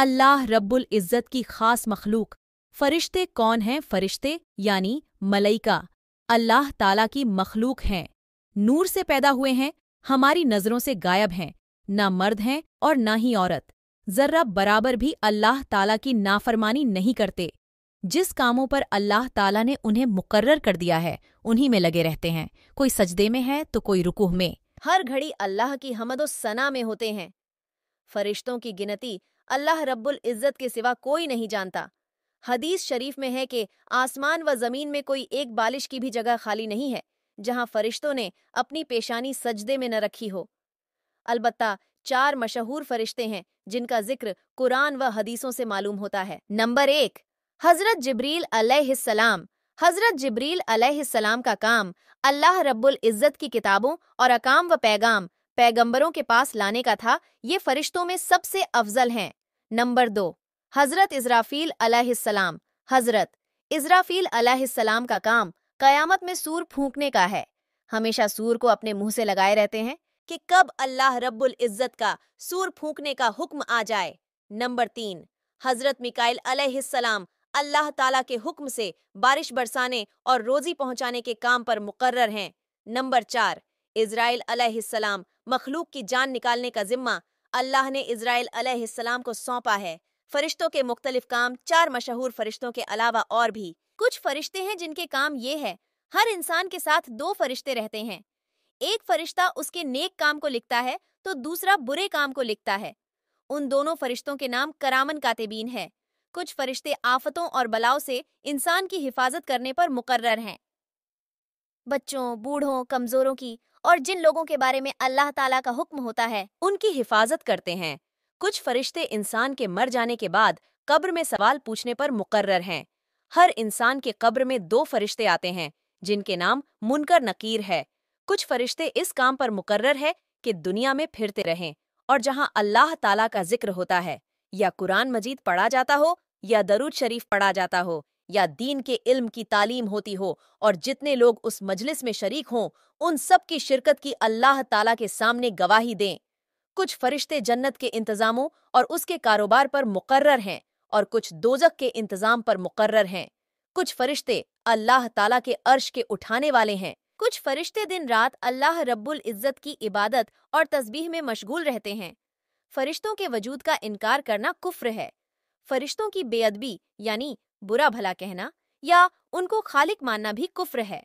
अल्लाह रब्बुल इज़्ज़त की ख़ास मखलूक फ़रिश्ते कौन हैं फ़रिश्ते यानी मलाइका अल्लाह ताला की मखलूक हैं नूर से पैदा हुए हैं हमारी नज़रों से गायब हैं ना मर्द हैं और ना ही औरत ज़र्रा बराबर भी अल्लाह ताला की नाफरमानी नहीं करते जिस कामों पर अल्लाह ताला ने उन्हें मुकर्र कर दिया है उन्हीं में लगे रहते हैं कोई सजदे में है तो कोई रुकूह में हर घड़ी अल्लाह की हमदो सना में होते हैं फरिश्तों की गिनती अल्लाह रब्बुल इज़्ज़त के सिवा कोई नहीं जानता हदीस शरीफ में है कि आसमान व ज़मीन में कोई एक बालिश की भी जगह खाली नहीं है जहां फरिश्तों ने अपनी पेशानी सजदे में न रखी हो अलबत्ता चार मशहूर फरिश्ते हैं जिनका जिक्र कुरान व हदीसों से मालूम होता है नंबर एक हजरत जबरील अलैहिस्सलाम हजरत जबरील अलैहिस्सलाम का काम अल्लाह रब्बुल इज़्ज़त की किताबों और अकाम व पैगाम पैगंबरों के पास लाने का था ये फरिश्तों में सबसे अफजल हैं नंबर दो हजरत इजराफील अलैहिस्सलाम हजरत इजराफील अलैहिस्सलाम का काम कयामत में सूर फूंकने का है हमेशा सूर को अपने मुंह से लगाए रहते हैं कि कब अल्लाह रब्बुल इज्जत का सूर फूंकने का हुक्म आ जाए नंबर तीन हजरत मिकाइल अलैहिस्सलाम अल्लाह ताला के हुक्म से बारिश बरसाने और रोजी पहुंचाने के काम पर मुकर्र हैं नंबर चार इसराइल अलैहिस्सलाम मखलूक की जान निकालने का जिम्मा अल्लाह ने इसराइल अलैहिस्सलाम को सौंपा है फरिश्तों के मुख्तलिफ काम चार मशहूर फरिश्तों के अलावा और भी कुछ फरिश्ते हैं जिनके काम ये है हर इंसान के साथ दो फरिश्ते रहते हैं एक फरिश्ता उसके नेक काम को लिखता है तो दूसरा बुरे काम को लिखता है उन दोनों फरिश्तों के नाम करामन कातेबीन है कुछ फरिश्ते आफतों और बलाओ से इंसान की हिफाजत करने पर मुकर्र हैं बच्चों बूढ़ों कमजोरों की और जिन लोगों के बारे में अल्लाह ताला का हुक्म होता है उनकी हिफाजत करते हैं कुछ फरिश्ते इंसान के मर जाने के बाद कब्र में सवाल पूछने पर मुकर्र हैं हर इंसान के कब्र में दो फरिश्ते आते हैं जिनके नाम मुनकर नकीर है कुछ फरिश्ते इस काम पर मुकर्र है कि दुनिया में फिरते रहें और जहां अल्लाह ताला का जिक्र होता है या कुरान मजीद पढ़ा जाता हो या दरूद शरीफ पढ़ा जाता हो या दीन के इल्म की तालीम होती हो और जितने लोग उस मजलिस में शरीक हों उन सब की शिरकत की अल्लाह ताला के सामने गवाही दें कुछ फरिश्ते जन्नत के इंतजामों और उसके कारोबार पर मुकर्र हैं और कुछ दोजक के इंतजाम पर मुकर्र हैं कुछ फरिश्ते अल्लाह ताला के अर्श के उठाने वाले हैं कुछ फरिश्ते दिन रात अल्लाह रब्बुल इज़्ज़त की इबादत और तस्बीह में मशगूल रहते हैं फरिश्तों के वजूद का इनकार करना कुफ्र है फरिश्तों की बेअदबी यानी बुरा भला कहना या उनको खालिक मानना भी कुफ्र है